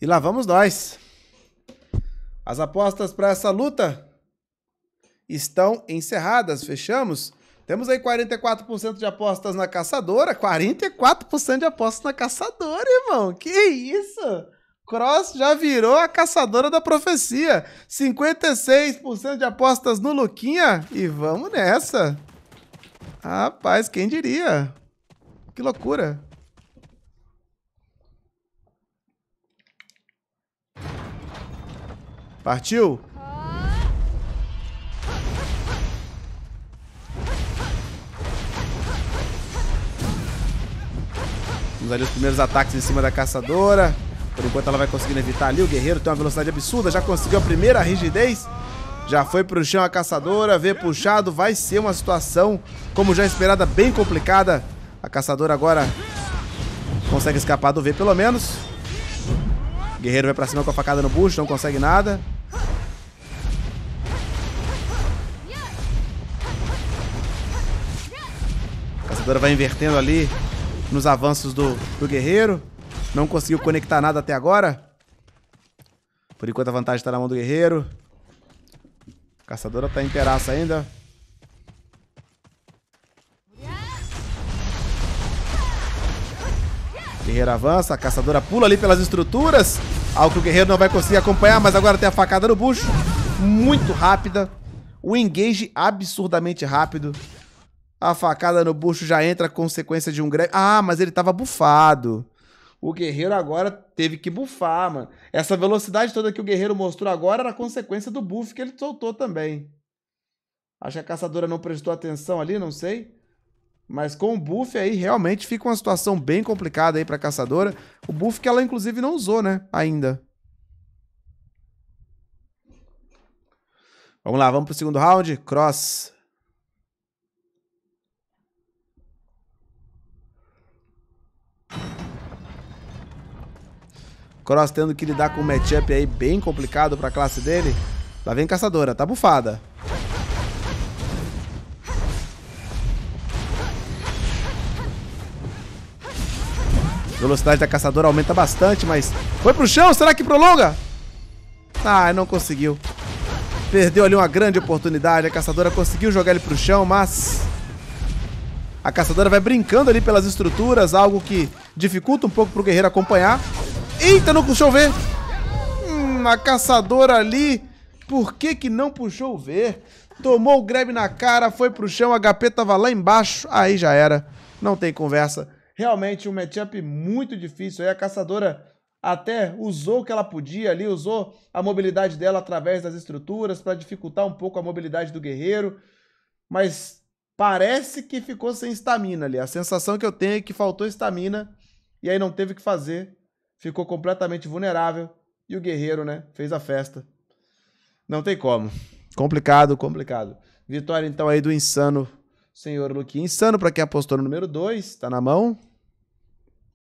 E lá vamos nós. As apostas para essa luta estão encerradas, fechamos? Temos aí 44% de apostas na caçadora, 44% de apostas na caçadora, irmão. Que isso? Cross já virou a caçadora da profecia. 56% de apostas no Luquinha e vamos nessa. Rapaz, quem diria? Que loucura. Partiu? Vamos ali os primeiros ataques em cima da caçadora. Por enquanto ela vai conseguindo evitar ali. O guerreiro tem uma velocidade absurda. Já conseguiu a primeira rigidez. Já foi pro chão a caçadora. Vê puxado. Vai ser uma situação, como já esperada, bem complicada. A caçadora agora consegue escapar do V pelo menos. O guerreiro vai pra cima com a facada no bucho. Não consegue nada. Agora vai invertendo ali nos avanços do, do guerreiro. Não conseguiu conectar nada até agora. Por enquanto a vantagem está na mão do guerreiro. A caçadora está peraça ainda. Guerreiro avança, a caçadora pula ali pelas estruturas. Algo que o guerreiro não vai conseguir acompanhar, mas agora tem a facada no bucho. Muito rápida. O engage absurdamente rápido. A facada no bucho já entra consequência de um greve. Ah, mas ele tava bufado. O guerreiro agora teve que bufar, mano. Essa velocidade toda que o guerreiro mostrou agora era consequência do buff que ele soltou também. Acho que a caçadora não prestou atenção ali, não sei. Mas com o buff aí, realmente fica uma situação bem complicada aí pra caçadora. O buff que ela, inclusive, não usou, né? Ainda. Vamos lá, vamos pro segundo round. Cross. Cross tendo que lidar com um matchup aí bem complicado para a classe dele. Lá vem Caçadora, tá bufada. Velocidade da Caçadora aumenta bastante, mas... Foi pro chão, será que prolonga? Ah, não conseguiu. Perdeu ali uma grande oportunidade. A Caçadora conseguiu jogar ele pro chão, mas... A Caçadora vai brincando ali pelas estruturas, algo que dificulta um pouco pro guerreiro acompanhar. Eita, não puxou o V. Hum, a caçadora ali. Por que que não puxou o V? Tomou o grab na cara, foi pro chão, HP tava lá embaixo. Aí já era. Não tem conversa. Realmente um matchup muito difícil. Aí a caçadora até usou o que ela podia ali, usou a mobilidade dela através das estruturas para dificultar um pouco a mobilidade do guerreiro, mas parece que ficou sem estamina ali. A sensação que eu tenho é que faltou estamina e aí não teve o que fazer ficou completamente vulnerável e o Guerreiro, né, fez a festa. Não tem como. Complicado, complicado. Vitória então aí do insano senhor Luquinha. Insano para quem apostou no número 2, tá na mão.